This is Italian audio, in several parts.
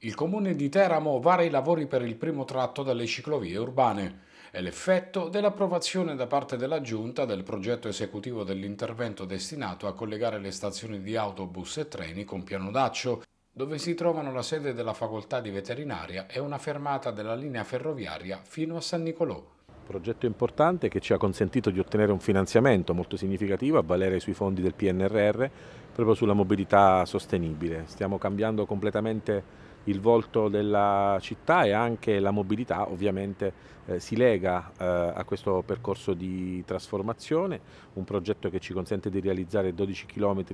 Il comune di Teramo vara i lavori per il primo tratto delle ciclovie urbane. È l'effetto dell'approvazione da parte della Giunta del progetto esecutivo dell'intervento destinato a collegare le stazioni di autobus e treni con piano d'accio, dove si trovano la sede della facoltà di veterinaria e una fermata della linea ferroviaria fino a San Nicolò. Progetto importante che ci ha consentito di ottenere un finanziamento molto significativo a valere sui fondi del PNRR proprio sulla mobilità sostenibile. Stiamo cambiando completamente il volto della città e anche la mobilità ovviamente eh, si lega eh, a questo percorso di trasformazione, un progetto che ci consente di realizzare 12 km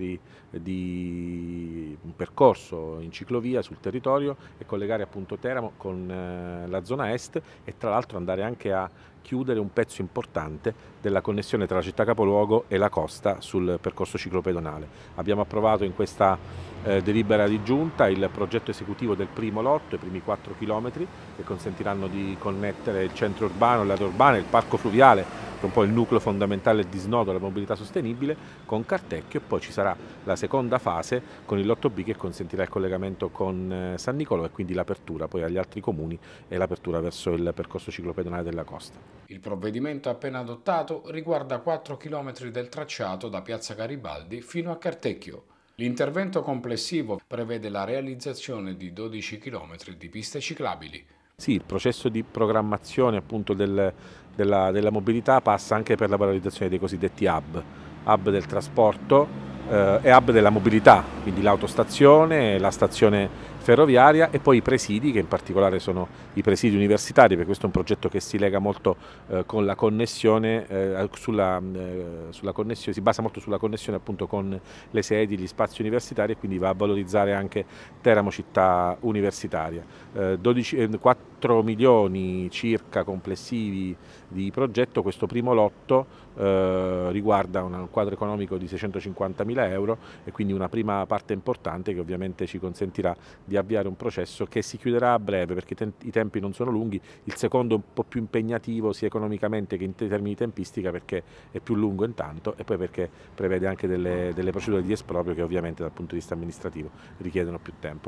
eh, di percorso in ciclovia sul territorio e collegare appunto Teramo con eh, la zona est e tra l'altro andare anche a chiudere un pezzo importante della connessione tra la città capoluogo e la costa sul percorso ciclopedonale. Abbiamo approvato in questa eh, delibera di giunta il progetto esecutivo del primo lotto, i primi 4 chilometri, che consentiranno di connettere il centro urbano, il lato urbano, il parco fluviale che è un po' il nucleo fondamentale di snodo della mobilità sostenibile, con Cartecchio e poi ci sarà la seconda fase con il lotto B che consentirà il collegamento con eh, San Nicolò e quindi l'apertura poi agli altri comuni e l'apertura verso il percorso ciclopedonale della costa. Il provvedimento appena adottato riguarda 4 km del tracciato da Piazza Garibaldi fino a Cartecchio. L'intervento complessivo prevede la realizzazione di 12 km di piste ciclabili, sì, il processo di programmazione appunto del, della, della, mobilità passa anche per la valorizzazione dei cosiddetti hub, hub del trasporto eh, e hub della mobilità, quindi l'autostazione, la stazione ferroviaria e poi i presidi che in particolare sono i presidi universitari, perché questo è un progetto che si lega molto eh, con la connessione, eh, sulla, eh, sulla connessione, si basa molto sulla connessione appunto con le sedi, gli spazi universitari e quindi va a valorizzare anche Teramo città universitaria. 12, eh, 4 eh, milioni circa complessivi di progetto, questo primo lotto eh, riguarda un quadro economico di 650 mila euro e quindi una prima parte importante che ovviamente ci consentirà di di avviare un processo che si chiuderà a breve perché i tempi non sono lunghi, il secondo è un po' più impegnativo sia economicamente che in termini di tempistica perché è più lungo intanto e poi perché prevede anche delle, delle procedure di esproprio che ovviamente dal punto di vista amministrativo richiedono più tempo.